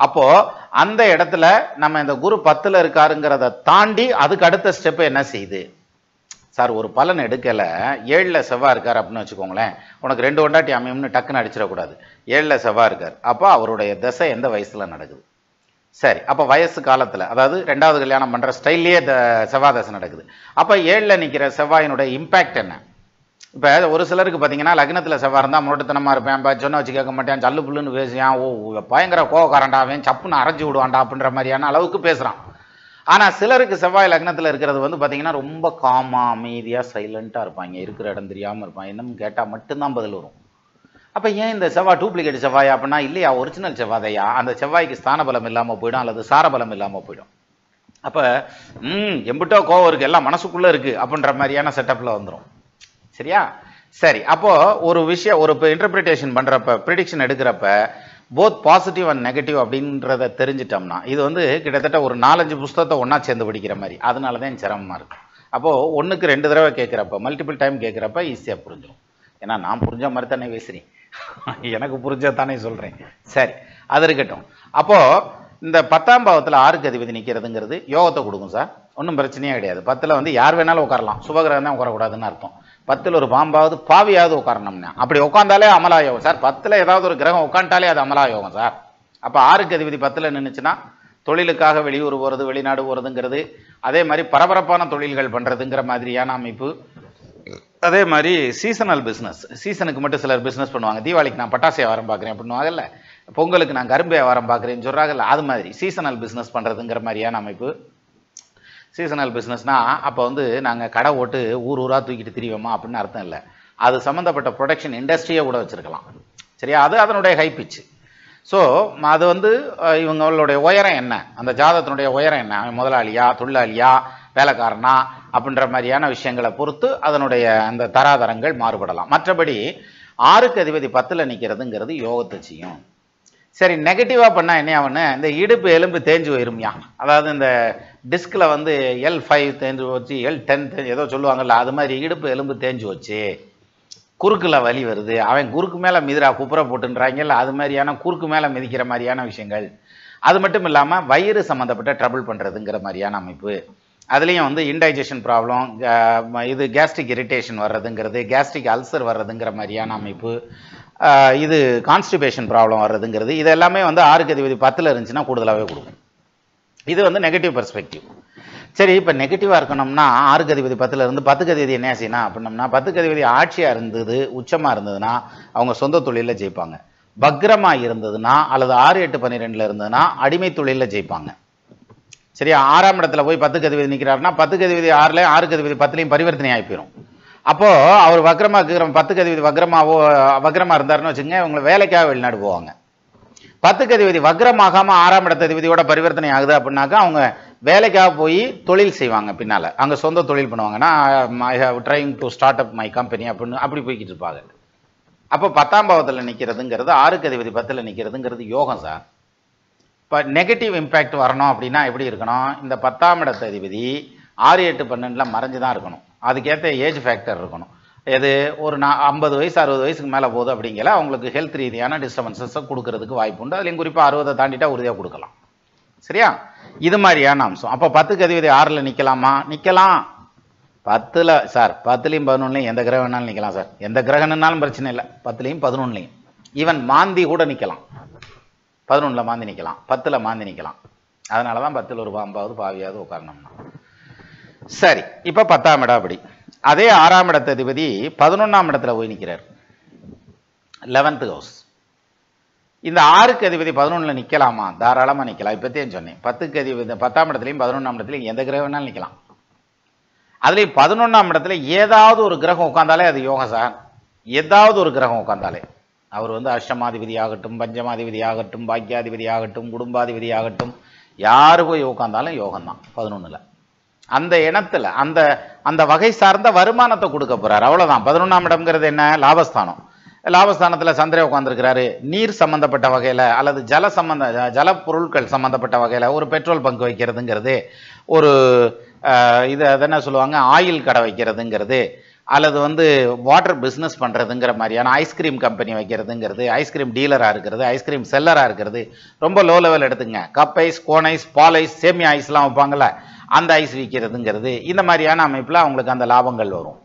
அப்போது அந்த இடத்துல நம்ம இந்த குரு பத்தில் இருக்காருங்கிறத தாண்டி அதுக்கு அடுத்த ஸ்டெப்பு என்ன செய்யுது சார் ஒரு பலன் எடுக்கலை ஏழில் செவ்வாய் இருக்கார் அப்படின்னு வச்சுக்கோங்களேன் உனக்கு ரெண்டு ஒண்டாட்டி அமையும்னு டக்குன்னு அடிச்சிடக்கூடாது ஏழில் செவ்வாய் இருக்கார் அப்போ அவருடைய தசை எந்த வயசில் நடக்குது சரி அப்போ வயசு காலத்தில் அதாவது ரெண்டாவது கல்யாணம் பண்ணுற ஸ்டைல்லையே இந்த செவ்வாய் நடக்குது அப்போ ஏழில் நிற்கிற செவ்வாயினுடைய இம்பேக்ட் என்ன இப்போ ஒரு சிலருக்கு பார்த்தீங்கன்னா லக்னத்தில் செவ்வாய் இருந்தால் முரட்டுத்தனமாக இருப்பேன் சொன்ன வச்சு கேட்க மாட்டேன் ஜல்லு புல்லுன்னு பேசுவேன் ஓ பயங்கர கோவக்காரண்டாவேன் சப்புன்னு அரைஞ்சி விடுவான்டா அப்படின்ற மாதிரியான அளவுக்கு பேசுகிறான் ஆனால் சிலருக்கு செவ்வாய் லக்னத்தில் இருக்கிறது வந்து பார்த்தீங்கன்னா ரொம்ப காமாக அமைதியாக சைலண்ட்டாக இருப்பாங்க இருக்கிற இடம் தெரியாமல் இருப்பாங்க என்னன்னு கேட்டால் மட்டும்தான் பதில் வரும் அப்போ ஏன் இந்த செவ்வாய் டூப்ளிகேட் செவ்வாய் அப்படின்னா இல்லையா ஒரிஜினல் செவ்வாதையா அந்த செவ்வாய்க்கு ஸ்தான பலம் இல்லாமல் போயிடும் அல்லது சாரபலம் இல்லாமல் போயிடும் அப்போ ம் எம்பிட்டோ கோவம் இருக்குது எல்லாம் மனசுக்குள்ளே இருக்குது அப்படின்ற மாதிரியான செட்டப்பில் வந்துடும் சரியா சரி அப்போது ஒரு விஷயம் ஒரு இன்டர்பிரிட்டேஷன் பண்ணுறப்ப ப்ரிடிக்ஷன் எடுக்கிறப்ப போத் பாசிட்டிவ் அண்ட் நெகட்டிவ் அப்படின்றத தெரிஞ்சிட்டோம்னா இது வந்து கிட்டத்தட்ட ஒரு நாலஞ்சு புஸ்தகத்தை ஒன்றா சேர்ந்து படிக்கிற மாதிரி அதனால தான் சிரமமாக இருக்கும் அப்போது ஒன்றுக்கு ரெண்டு தடவை கேட்குறப்ப மல்டிபிள் டைம் கேட்குறப்ப ஈஸியாக புரிஞ்சிடும் ஏன்னா நான் புரிஞ்ச மாதிரி தானே பேசுகிறேன் எனக்கு புரிஞ்சா தானே சொல்கிறேன் சரி அது இருக்கட்டும் அப்போது இந்த பத்தாம் பாவத்தில் ஆறுக்கு அதிபதி நிற்கிறதுங்கிறது யோகத்தை கொடுக்கும் சார் ஒன்றும் பிரச்சனையே கிடையாது பத்தில் வந்து யார் வேணாலும் உட்காரலாம் சுபகிரகம் தான் உட்காரக்கூடாதுன்னு அர்த்தம் பத்தில் ஒரு பாம்பாவது பாவியாவது உட்காரணும்னா அப்படி உட்காந்தாலே அமலா யோகம் சார் பத்தில் ஏதாவது ஒரு கிரகம் உட்காந்துட்டாலே அது அமலா யோகம் சார் அப்போ ஆறுக்கு அதிபதி பத்தில் நின்றுச்சுன்னா தொழிலுக்காக வெளியூர் போகிறது வெளிநாடு போகிறதுங்கிறது அதே மாதிரி பரபரப்பான தொழில்கள் பண்ணுறதுங்கிற மாதிரியான அமைப்பு அதே மாதிரி சீசனல் பிஸ்னஸ் சீசனுக்கு மட்டும் சிலர் பிஸ்னஸ் பண்ணுவாங்க தீபாவளிக்கு நான் பட்டாசு வியாபாரம் பார்க்குறேன் பண்ணுவாங்கல்ல பொங்கலுக்கு நான் கரும்பு வியாபாரம் பார்க்குறேன்னு சொல்கிறாங்கல்ல அது மாதிரி சீசனல் பிஸ்னஸ் பண்ணுறதுங்கிற மாதிரியான அமைப்பு சீசனல் பிஸ்னஸ்னால் அப்போ வந்து நாங்கள் கடை ஓட்டு ஊர் ஊராக தூக்கிட்டு திரிவோமா அப்படின்னு அர்த்தம் இல்லை அது சம்மந்தப்பட்ட ப்ரொடக்ஷன் இண்டஸ்ட்ரியை கூட வச்சுருக்கலாம் சரியா அது அதனுடைய ஹை பிச்சு ஸோ அது வந்து இவங்களுடைய உயரம் என்ன அந்த ஜாதத்தினுடைய உயரம் என்ன முதலாளியா தொழிலாளியா வேலைக்காரனா அப்படின்ற மாதிரியான விஷயங்களை பொறுத்து அதனுடைய அந்த தராதரங்கள் மாறுபடலாம் மற்றபடி ஆறுக்கு அதிபதி பத்தில் நிற்கிறதுங்கிறது யோகத்தை செய்யும் சரி நெகட்டிவாக பண்ணால் என்ன ஆகுன்னு இந்த இடுப்பு எலும்பு தேஞ்சு போயிருமியா அதாவது இந்த டிஸ்கில் வந்து எல் ஃபைவ் தேஞ்சு வச்சு எல் டென் தேஞ்சு ஏதோ சொல்லுவாங்கல்ல அது மாதிரி இடுப்பு எலும்பு தேஞ்சு வச்சு குறுக்கில் வலி வருது அவன் குறுக்கு மேலே மிதிரா குப்புற போட்டுன்றாங்கல்ல அது மாதிரியான குறுக்கு மேலே மிதிக்கிற மாதிரியான விஷயங்கள் அது மட்டும் இல்லாமல் வயிறு சம்மந்தப்பட்ட ட்ரபிள் பண்ணுறதுங்கிற மாதிரியான அமைப்பு அதுலேயும் வந்து இன்டைஜஷன் ப்ராப்ளம் இது கேஸ்ட்ரிக் இரிட்டேஷன் வர்றதுங்கிறது கேஸ்ட்ரிக் அல்சர் வர்றதுங்கிற மாதிரியான அமைப்பு இது கான்ஸ்டிபேஷன் ப்ராப்ளம் வர்றதுங்கிறது இது எல்லாமே வந்து ஆறுக்கு அதிபதி பத்தில் இருந்துச்சுன்னா கூடுதலாகவே கொடுக்கும் இது வந்து நெகட்டிவ் பெர்ஸ்பெக்டிவ் சரி இப்போ நெகட்டிவாக இருக்கணும்னா ஆறு கதிபதி பத்தில் இருந்து பத்து கதிபதி என்ன செய்யணும் அப்படின்னம்னா பத்து கதிபதி ஆட்சியாக இருந்தது உச்சமாக இருந்ததுன்னா அவங்க சொந்த தொழிலில் ஜெயிப்பாங்க பக்ரமாக இருந்ததுன்னா அல்லது ஆறு எட்டு பன்னிரெண்டில் இருந்ததுன்னா அடிமை தொழிலில் ஜெயிப்பாங்க சரியா ஆறாம் இடத்துல போய் பத்து கதிபதி நிற்கிறாருன்னா பத்து கதிபதி ஆறில் ஆறு கதிபதி பத்துலையும் பரிவர்த்தனை ஆகி போயிடும் அப்போது அவர் வக்ரமாக இருக்கிற பத்து கதிபதி வக்ரமாவோ வக்ரமாக இருந்தாருன்னு வச்சுங்க இவங்களை வேலைக்காக வெளிநாடு போவாங்க பத்து கதிபதி வக்ரமாகாமல் ஆறாம் இடத்த அதிபதியோட பரிவர்த்தனை ஆகுது அப்படின்னாக்கா அவங்க வேலைக்காக போய் தொழில் செய்வாங்க பின்னால் அங்கே சொந்த தொழில் பண்ணுவாங்கன்னா I have trying to start up my company அப்படின்னு அப்படி போய்கிட்டு இருப்பாங்க அப்போ பத்தாம் பாவத்தில் நிற்கிறதுங்கிறது ஆறு கதிபதி பத்தில் நிற்கிறதுங்கிறது யோகம் சார் இப்போ நெகட்டிவ் இம்பேக்ட் வரணும் அப்படின்னா எப்படி இருக்கணும் இந்த பத்தாம் இடத்த அதிபதி ஆறு எட்டு பன்னெண்டில் மறைஞ்சு தான் இருக்கணும் அதுக்கேற்ற ஏஜ் ஃபேக்டர் இருக்கணும் எது ஒரு நான் ஐம்பது வயசு அறுபது வயசுக்கு மேலே போகுது அப்படிங்கிற அவங்களுக்கு ஹெல்த் ரீதியான டிஸ்டர்பன்சஸை கொடுக்கறதுக்கு வாய்ப்பு உண்டு அதுலேயும் குறிப்பாக அறுபதை தாண்டிட்டா உறுதியாக கொடுக்கலாம் சரியா இது மாதிரியான அம்சம் அப்போ பத்துக்கு அதிபதி ஆறில் நிற்கலாமா நிற்கலாம் பத்தில் சார் பத்துலேயும் பதினொன்றுலையும் எந்த கிரகம் வேணாலும் நிற்கலாம் சார் எந்த கிரகம்னாலும் பிரச்சனை இல்லை பத்துலேயும் பதினொன்றுலையும் ஈவன் மாந்தி கூட நிற்கலாம் பதினொன்றில் மாந்தி நிற்கலாம் பத்தில் மாந்தி நிற்கலாம் அதனால தான் பத்தில் ஒரு பாம்பாவது பாவியாவது உட்காரணும்னா சரி இப்போ பத்தாம் இடம் அப்படி அதே ஆறாம் இடத்த அதிபதி பதினொன்றாம் இடத்துல போய் நிற்கிறார் லெவன்த்து ஹவுஸ் இந்த ஆறுக்கு அதிபதி பதினொன்றில் நிற்கலாமா தாராளமாக நிற்கலாம் இப்போத்தையும் சொன்னேன் பத்துக்கு அதிபதி பத்தாம் இடத்துலையும் பதினொன்றாம் இடத்துலையும் எந்த கிரகம் வேணாலும் நிற்கலாம் அதுலேயும் பதினொன்றாம் இடத்துல ஏதாவது ஒரு கிரகம் உட்காந்தாலே அது யோகசான் ஏதாவது ஒரு கிரகம் உட்காந்தாலே அவர் வந்து அஷ்டமாதிபதி ஆகட்டும் பஞ்சமாதிபதி ஆகட்டும் பாக்கியாதிபதி ஆகட்டும் குடும்பாதிபதி ஆகட்டும் யார் போய் உட்காந்தாலும் யோகம்தான் பதினொன்றில் அந்த இனத்தில் அந்த அந்த வகை சார்ந்த வருமானத்தை கொடுக்க போகிறார் அவ்வளோதான் பதினொன்றாம் இடம்ங்கிறது என்ன லாபஸ்தானம் லாபஸ்தானத்தில் சந்திர உட்காந்துருக்கிறாரு நீர் சம்மந்தப்பட்ட வகையில் அல்லது ஜல சம்மந்த ஜல பொருட்கள் சம்மந்தப்பட்ட வகையில் ஒரு பெட்ரோல் பங்க் வைக்கிறதுங்கிறது ஒரு இது என்ன சொல்லுவாங்க ஆயில் கடை வைக்கிறதுங்கிறது அல்லது வந்து வாட்டர் பிஸ்னஸ் பண்ணுறதுங்கிற மாதிரியான ஐஸ்கிரீம் கம்பெனி வைக்கிறதுங்கிறது ஐஸ்கிரீம் டீலராக இருக்கிறது ஐஸ்கிரீம் செல்லராக இருக்கிறது ரொம்ப லோ லெவல் எடுத்துங்க cup ice cone ice ball ice சேமி ஐஸ்லாம் வைப்பாங்கள்ல அந்த ஐஸ் விற்கிறதுங்கிறது இந்த மாதிரியான அமைப்பில் அவங்களுக்கு அந்த லாபங்கள் வரும்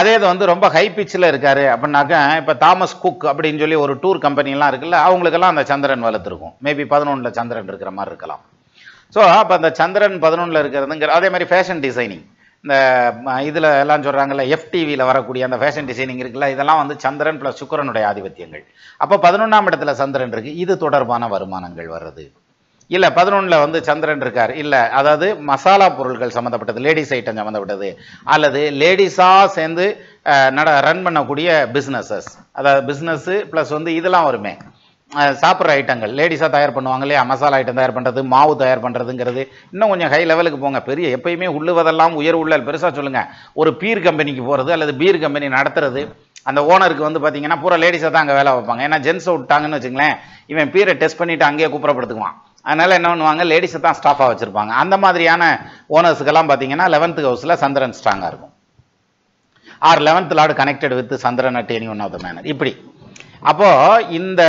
அதே இது வந்து ரொம்ப ஹை பிச்சில் இருக்கார் அப்படின்னாக்கா இப்போ தாமஸ் குக் அப்படின்னு சொல்லி ஒரு டூர் கம்பெனிலாம் இருக்குல்ல அவங்களுக்கெல்லாம் அந்த சந்திரன் வளர்த்துருக்கும் மேபி பதினொன்றில் சந்திரன் இருக்கிற மாதிரி இருக்கலாம் ஸோ அப்போ அந்த சந்திரன் பதினொன்றில் இருக்கிறதுங்கிற அதே மாதிரி ஃபேஷன் டிசைனிங் இந்த இதில் எல்லாம் சொல்கிறாங்கல்ல எஃப்டிவியில் வரக்கூடிய அந்த ஃபேஷன் டிசைனிங் இருக்குல்ல இதெல்லாம் வந்து சந்திரன் ப்ளஸ் சுக்கரனுடைய ஆதிபத்தியங்கள் அப்போ பதினொன்றாம் இடத்துல சந்திரன் இருக்குது இது தொடர்பான வருமானங்கள் வர்றது இல்லை பதினொன்றில் வந்து சந்திரன் இருக்கார் இல்லை அதாவது மசாலா பொருட்கள் சம்மந்தப்பட்டது லேடிஸ் ஐட்டம் சம்மந்தப்பட்டது அல்லது லேடிஸாக சேர்ந்து நட ரன் பண்ணக்கூடிய பிஸ்னஸஸ் அதாவது பிஸ்னஸ்ஸு ப்ளஸ் வந்து இதெல்லாம் வருமே சாப்பிட்ற ஐட்டங்கள் லேடிஸாக தயார் பண்ணுவாங்க இல்லையா மசாலா ஐட்டம் தயார் பண்ணுறது மாவு தயார் பண்ணுறதுங்கிறது இன்னும் கொஞ்சம் ஹை லெவலுக்கு போங்க பெரிய எப்பயுமே உள்ளுவதெல்லாம் உயர் உள்ளல் பெருசாக சொல்லுங்கள் ஒரு பீர் கம்பெனிக்கு போகிறது அல்லது பீர் கம்பெனி நடத்துறது அந்த ஓனருக்கு வந்து பார்த்தீங்கன்னா பூரா லேடிஸாக தான் அங்கே வேலை வைப்பாங்க ஏன்னா ஜென்ஸ் விட்டாங்கன்னு வச்சுங்களேன் இவன் பீரை டெஸ்ட் பண்ணிவிட்டு அங்கேயே கூப்பிடப்படுத்துக்குவான் அதனால் என்ன பண்ணுவாங்க லேடிஸை தான் ஸ்டாஃபாக வச்சுருப்பாங்க அந்த மாதிரியான ஓனர்ஸுக்கெல்லாம் பார்த்தீங்கன்னா லெவன்த்து ஹவுஸில் சந்திரன் ஸ்ட்ராங்காக இருக்கும் or eleventh lord connected with சந்திரன் at any one of the manner இப்படி அப்போது இந்த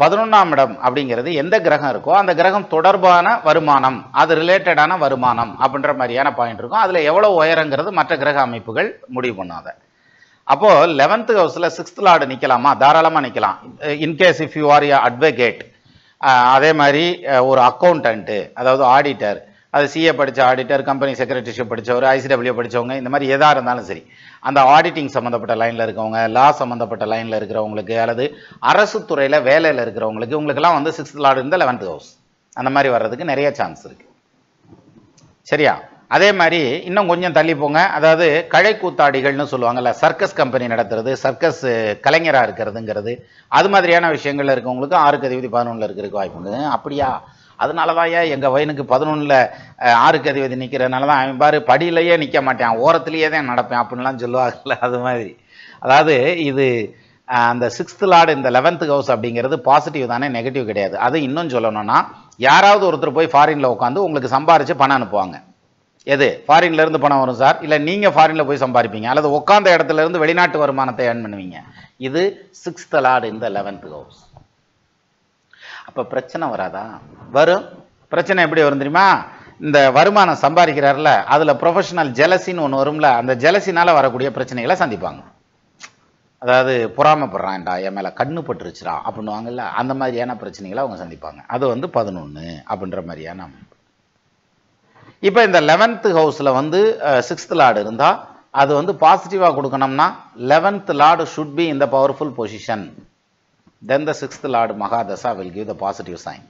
பதினொன்றாம் இடம் அப்படிங்கிறது எந்த கிரகம் இருக்கோ அந்த கிரகம் தொடர்பான வருமானம் அது ரிலேட்டடான வருமானம் அப்படின்ற மாதிரியான பாயிண்ட் இருக்கும் அதில் எவ்வளோ உயரங்கிறது மற்ற கிரக அமைப்புகள் முடிவு பண்ணாத அப்போது லெவன்த்து ஹவுஸில் சிக்ஸ்த் லார்டு நிற்கலாமா தாராளமாக நிற்கலாம் in case if you are ya advocate அதே மாதிரி ஒரு அக்கௌண்டன்ட்டு அதாவது ஆடிட்டர் அது சிஏ படித்த ஆடிட்டர் கம்பெனி செக்ரட்டரிஷிப் படித்தவர் ஐசிடபிள்யூ படித்தவங்க இந்த மாதிரி எதாக இருந்தாலும் சரி அந்த ஆடிட்டிங் சம்மந்தப்பட்ட லைனில் இருக்கவங்க லா சம்மந்தப்பட்ட லைனில் இருக்கிறவங்களுக்கு அல்லது அரசு துறையில் வேலையில் இருக்கிறவங்களுக்கு உங்களுக்கெல்லாம் வந்து சிக்ஸ்த் இருந்தால் லெவன்த் ஹவுஸ் அந்த மாதிரி வர்றதுக்கு நிறைய சான்ஸ் இருக்குது சரியா அதே மாதிரி இன்னும் கொஞ்சம் தள்ளி போங்க அதாவது கழை கூத்தாடிகள்னு சொல்லுவாங்கள்ல சர்க்கஸ் கம்பெனி நடத்துறது சர்க்கஸ் கலைஞராக இருக்கிறதுங்கிறது அது மாதிரியான விஷயங்களில் இருக்கவங்களுக்கு ஆறுக்கு அதிபதி பதினொன்றில் இருக்கிறதுக்கு வாய்ப்பு அப்படியா அதனால தான் ஏன் எங்கள் வயனுக்கு பதினொன்றில் ஆறுக்கு அதிபதி நிற்கிறதுனால தான் அவன் பாரு படியிலேயே நிற்க மாட்டேன் ஓரத்துலேயே தான் நடப்பேன் அப்படின்லாம் சொல்லுவாங்கல்ல அது மாதிரி அதாவது இது அந்த சிக்ஸ்த் லார்டு இந்த லெவன்த்து ஹவுஸ் அப்படிங்கிறது பாசிட்டிவ் தானே நெகட்டிவ் கிடையாது அது இன்னும் சொல்லணும்னா யாராவது ஒருத்தர் போய் ஃபாரினில் உட்காந்து உங்களுக்கு சம்பாரித்து பணம் அனுப்புவாங்க எது ஃபாரின்லேருந்து பணம் வரும் சார் இல்லை நீங்கள் ஃபாரினில் போய் சம்பாதிப்பீங்க அல்லது உட்காந்த இடத்துலேருந்து வெளிநாட்டு வருமானத்தை ஏர்ன் பண்ணுவீங்க இது சிக்ஸ்த் லார்டு இந்த லெவன்த் ஹவுஸ் அப்போ பிரச்சனை வராதா வரும் பிரச்சனை எப்படி வரும் தெரியுமா இந்த வருமானம் சம்பாதிக்கிறார்ல அதில் ப்ரொஃபஷனல் ஜெலசின்னு ஒன்று வரும்ல அந்த ஜெலசினால் வரக்கூடிய பிரச்சனைகளை சந்திப்பாங்க அதாவது பொறாமப்படுறான்டா என் மேலே கண்ணு பட்டுருச்சுடா அப்படின்னு அந்த மாதிரியான பிரச்சனைகளை அவங்க சந்திப்பாங்க அது வந்து பதினொன்று அப்படின்ற மாதிரியான அமைப்பு இப்போ இந்த லெவன்த்து ஹவுஸில் வந்து சிக்ஸ்த் லார்டு இருந்தால் அது வந்து பாசிட்டிவாக கொடுக்கணும்னா லெவன்த் லார்டு ஷுட் பி இந்த powerful position then the sixth lord Mahadasa will give the positive sign.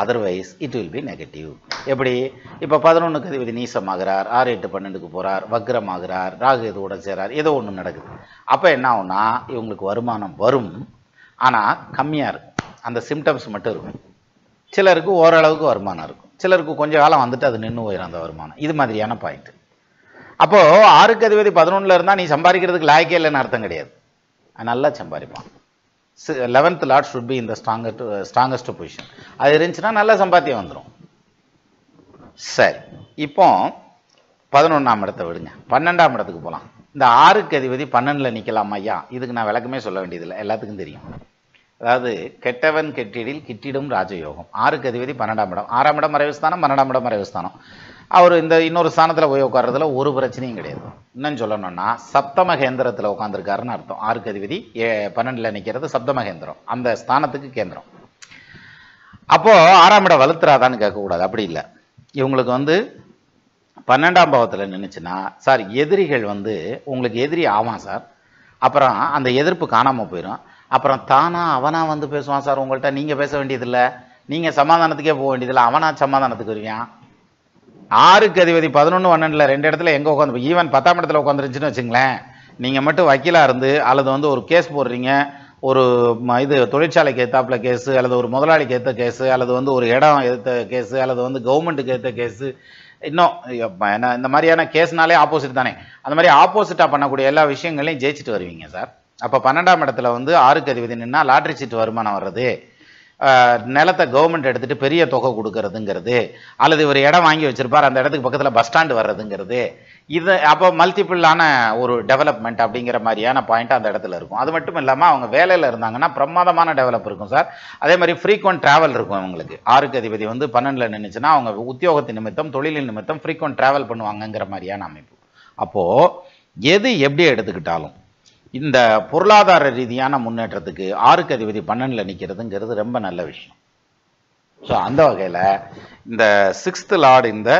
Otherwise it will be negative எப்படி இப்போ பதினொன்று கதிபதி நீசமாகிறார் ஆறு எட்டு பன்னெண்டுக்கு போகிறார் வக்ரமாகிறார் ராகு எதுவோட சேரார் ஏதோ ஒன்று நடக்குது அப்போ என்ன ஆகும்னா இவங்களுக்கு வருமானம் வரும் ஆனால் கம்மியாக இருக்கும் அந்த சிம்டம்ஸ் மட்டும் இருக்கும் சிலருக்கு ஓரளவுக்கு வருமானம் இருக்கும் சிலருக்கு கொஞ்சம் காலம் வந்துட்டு அது நின்று போயிடும் அந்த வருமானம் இது மாதிரியான பாயிண்ட் அப்போது ஆறு கதிபதி பதினொன்றில் இருந்தால் நீ சம்பாதிக்கிறதுக்கு லாய்க்கே இல்லைன்னு அர்த்தம் கிடையாது நல்லா சம்பாதிப்பான் லெவன்த் லாட் ஷுட் பி இந்த ஸ்ட்ராங்கஸ்ட் ஸ்ட்ராங்கஸ்ட் பொசிஷன் அது இருந்துச்சுன்னா நல்ல சம்பாத்தியம் வந்துடும் சரி இப்போ பதினொன்றாம் இடத்தை விடுங்க பன்னெண்டாம் இடத்துக்கு போகலாம் இந்த ஆறுக்கு அதிபதி பன்னெண்டில் நிற்கலாம் ஐயா இதுக்கு நான் விளக்கமே சொல்ல வேண்டியதில்லை எல்லாத்துக்கும் தெரியும் அதாவது கெட்டவன் கெட்டிடில் கிட்டிடும் ராஜயோகம் ஆறுக்கு அதிபதி பன்னெண்டாம் இடம் ஆறாம் இடம் மறைவுஸ்தானம் பன்னெண்டாம் இடம் மறைவுஸ்தானம் அவர் இந்த இன்னொரு ஸ்தானத்தில் போய் உட்கார்றதுல ஒரு பிரச்சனையும் கிடையாது இன்னும் சொல்லணும்னா சப்தமகேந்திரத்தில் உட்காந்துருக்காருன்னு அர்த்தம் ஆறுக்கு அதிபதி ஏ பன்னெண்டில் நிற்கிறது சப்தமகேந்திரம் அந்த ஸ்தானத்துக்கு கேந்திரம் அப்போது ஆறாம் இடம் வளர்த்துறாதான்னு கேட்கக்கூடாது அப்படி இல்லை இவங்களுக்கு வந்து பன்னெண்டாம் பாவத்தில் நின்றுச்சுன்னா சார் எதிரிகள் வந்து உங்களுக்கு எதிரி ஆவான் சார் அப்புறம் அந்த எதிர்ப்பு காணாமல் போயிடும் அப்புறம் தானாக அவனாக வந்து பேசுவான் சார் உங்கள்கிட்ட நீங்கள் பேச வேண்டியதில்லை நீங்கள் சமாதானத்துக்கே போக வேண்டியதில்லை அவனாக சமாதானத்துக்கு வருவியான் ஆறுக்கு அதிபதி பதினொன்று பன்னெண்டில் ரெண்டு இடத்துல எங்கே உட்காந்து ஈவன் பத்தாம் இடத்துல உட்காந்துருச்சுன்னு வச்சுங்களேன் நீங்கள் மட்டும் வக்கீலாக இருந்து அல்லது வந்து ஒரு கேஸ் போடுறீங்க ஒரு இது தொழிற்சாலைக்கு ஏற்றாப்புல கேஸு அல்லது ஒரு முதலாளிக்கு ஏற்ற கேஸு அல்லது வந்து ஒரு இடம் ஏற்ற கேஸு அல்லது வந்து கவர்மெண்ட்டுக்கு ஏற்ற கேஸு இன்னும் என்ன இந்த மாதிரியான கேஸ்னாலே ஆப்போசிட் தானே அந்த மாதிரி ஆப்போசிட்டாக பண்ணக்கூடிய எல்லா விஷயங்களையும் ஜெயிச்சுட்டு வருவீங்க சார் அப்போ பன்னெண்டாம் இடத்துல வந்து ஆறுக்கு அதிபதி நின்னால் லாட்ரி சீட்டு வருமானம் வர்றது நிலத்தை கவர்மெண்ட் எடுத்துகிட்டு பெரிய தொகை கொடுக்கறதுங்கிறது அல்லது ஒரு இடம் வாங்கி வச்சிருப்பார் அந்த இடத்துக்கு பக்கத்தில் பஸ் ஸ்டாண்டு வர்றதுங்கிறது இது அப்போ மல்டிபிளான ஒரு டெவலப்மெண்ட் அப்படிங்கிற மாதிரியான பாயிண்ட் அந்த இடத்துல இருக்கும் அது மட்டும் இல்லாமல் அவங்க வேலையில் இருந்தாங்கன்னா பிரமாதமான டெவலப் இருக்கும் சார் அதே மாதிரி ஃப்ரீக்வெண்ட் ட்ராவல் இருக்கும் அவங்களுக்கு ஆறுக்கு அதிபதி வந்து பன்னெண்டில் நின்றுச்சுன்னா அவங்க உத்தியோகத்தின் நிமித்தம் தொழிலின் நிமித்தம் ஃப்ரீக்வெண்ட் ட்ராவல் பண்ணுவாங்கங்கிற மாதிரியான அமைப்பு அப்போது எது எப்படி எடுத்துக்கிட்டாலும் இந்த பொருளாதார ரீதியான முன்னேற்றத்துக்கு ஆறுக்கு அதிபதி பன்னெண்டில் நிற்கிறதுங்கிறது ரொம்ப நல்ல விஷயம் ஸோ அந்த வகையில் இந்த சிக்ஸ்த்து லார்டு இந்த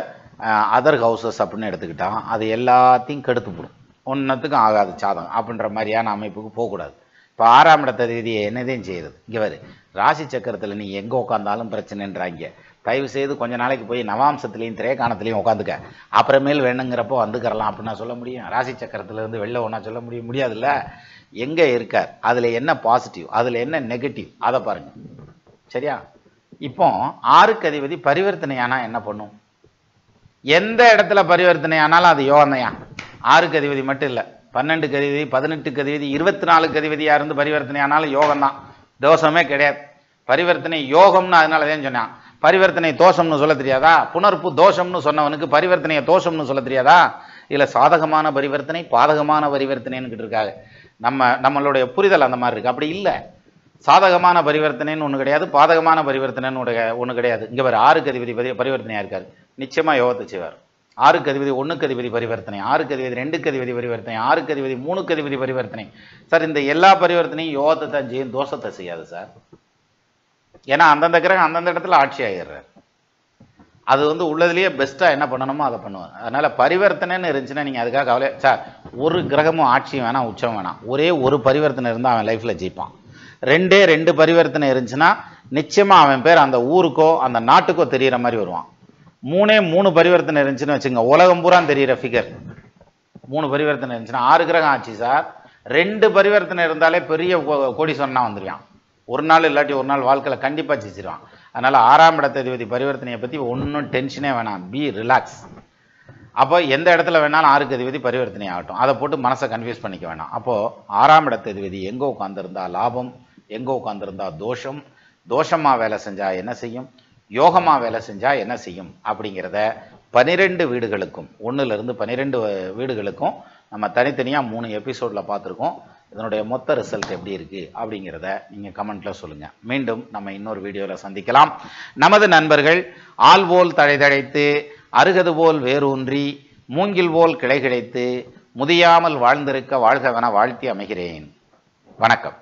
அதர் ஹவுசஸ் அப்படின்னு எடுத்துக்கிட்டால் அது எல்லாத்தையும் போடும் ஒன்றத்துக்கும் ஆகாது சாதம் அப்படின்ற மாதிரியான அமைப்புக்கு போகக்கூடாது இப்போ ஆறாம் இடத்த ரீதியை என்னதையும் செய்கிறது இங்கே வரு ராசி சக்கரத்தில் நீ எங்கே உட்காந்தாலும் பிரச்சனைன்றாங்க தயவு செய்து கொஞ்ச நாளைக்கு போய் நவாம்சத்துலேயும் திரேகாணத்துலேயும் உட்காந்துக்க அப்புறமேல் வேணுங்கிறப்போ வந்துக்கிறலாம் அப்படின்னு நான் சொல்ல முடியும் ராசி சக்கரத்துலேருந்து வெளில ஒன்றா சொல்ல முடியும் முடியாதுல்ல எங்கே இருக்கார் அதில் என்ன பாசிட்டிவ் அதில் என்ன நெகட்டிவ் அதை பாருங்கள் சரியா இப்போ ஆறுக்கு அதிபதி பரிவர்த்தனையானா என்ன பண்ணும் எந்த இடத்துல பரிவர்த்தனை ஆனாலும் அது யோகந்தையா ஆறுக்கு அதிபதி மட்டும் இல்லை பன்னெண்டு கதிபதி பதினெட்டு கதிபதி இருபத்தி நாலு கதிபதியாக இருந்து பரிவர்த்தனை ஆனாலும் யோகம் தான் தோஷமே கிடையாது பரிவர்த்தனை யோகம்னு அதனால தான் சொன்னான் பரிவர்த்தனை தோஷம்னு சொல்ல தெரியாதா புனர்ப்பு தோஷம்னு சொன்னவனுக்கு பரிவர்த்தனையை தோஷம்னு சொல்ல தெரியாதா இல்லை சாதகமான பரிவர்த்தனை பாதகமான பரிவர்த்தனைன்னு இருக்காது நம்ம நம்மளுடைய புரிதல் அந்த மாதிரி இருக்குது அப்படி இல்லை சாதகமான பரிவர்த்தனைன்னு ஒன்று கிடையாது பாதகமான பரிவர்த்தனைன்னு உடைய ஒன்று கிடையாது இங்கே வேறு ஆறுக்கு அதிபதி பரிவர்த்தனையாக இருக்கார் நிச்சயமாக யோகத்தை செய்வார் ஆறுக்கு அதிபதி ஒன்றுக்கு அதிபதி பரிவர்த்தனை ஆறுக்கு அதிபதி ரெண்டுக்கு அதிபதி பரிவர்த்தனை ஆறுக்கு அதிபதி மூணுக்கு அதிபதி பரிவர்த்தனை சார் இந்த எல்லா பரிவர்த்தனையும் யோகத்தை தான் செய்யும் தோஷத்தை செய்யாது சார் ஏன்னா அந்தந்த கிரகம் அந்தந்த இடத்துல ஆட்சி ஆகிடுறாரு அது வந்து உள்ளதுலேயே பெஸ்ட்டாக என்ன பண்ணணுமோ அதை பண்ணுவார் அதனால் பரிவர்த்தனைன்னு இருந்துச்சுன்னா நீங்கள் அதுக்காக கவலை சார் ஒரு கிரகமும் ஆட்சியும் வேணாம் உச்சம் வேணாம் ஒரே ஒரு பரிவர்த்தனை இருந்தால் அவன் லைஃப்பில் ஜெயிப்பான் ரெண்டே ரெண்டு பரிவர்த்தனை இருந்துச்சுன்னா நிச்சயமாக அவன் பேர் அந்த ஊருக்கோ அந்த நாட்டுக்கோ தெரிகிற மாதிரி வருவான் மூணே மூணு பரிவர்த்தனை இருந்துச்சுன்னு வச்சுங்க உலகம் பூரா தெரிகிற ஃபிகர் மூணு பரிவர்த்தனை இருந்துச்சுன்னா ஆறு கிரகம் ஆச்சு சார் ரெண்டு பரிவர்த்தனை இருந்தாலே பெரிய கோடி சொன்னால் வந்துருவான் ஒரு நாள் இல்லாட்டி ஒரு நாள் வாழ்க்கையில் கண்டிப்பாக ஜெயிச்சிருவான் அதனால் ஆறாம் இடத்ததிபதி பரிவர்த்தனையை பற்றி ஒன்றும் டென்ஷனே வேணாம் பி ரிலாக்ஸ் அப்போ எந்த இடத்துல வேணாலும் ஆறுக்கு அதிபதி பரிவர்த்தனை ஆகட்டும் அதை போட்டு மனசை கன்ஃபியூஸ் பண்ணிக்க வேணாம் அப்போது ஆறாம் இடத்ததிபதி எங்கே உட்காந்துருந்தா லாபம் எங்கே உட்காந்துருந்தா தோஷம் தோஷமாக வேலை செஞ்சால் என்ன செய்யும் யோகமாக வேலை செஞ்சால் என்ன செய்யும் அப்படிங்கிறத பனிரெண்டு வீடுகளுக்கும் ஒன்றுலேருந்து பனிரெண்டு வீடுகளுக்கும் நம்ம தனித்தனியாக மூணு எபிசோடில் பார்த்துருக்கோம் இதனுடைய மொத்த ரிசல்ட் எப்படி இருக்குது அப்படிங்கிறத நீங்கள் கமெண்ட்ல சொல்லுங்கள் மீண்டும் நம்ம இன்னொரு வீடியோவில் சந்திக்கலாம் நமது நண்பர்கள் ஆள் போல் தழைதழைத்து அருகது போல் வேரூன்றி மூங்கில் போல் கிளை கிடைத்து முதியாமல் வாழ்ந்திருக்க வாழ்கவன வாழ்த்தி அமைகிறேன் வணக்கம்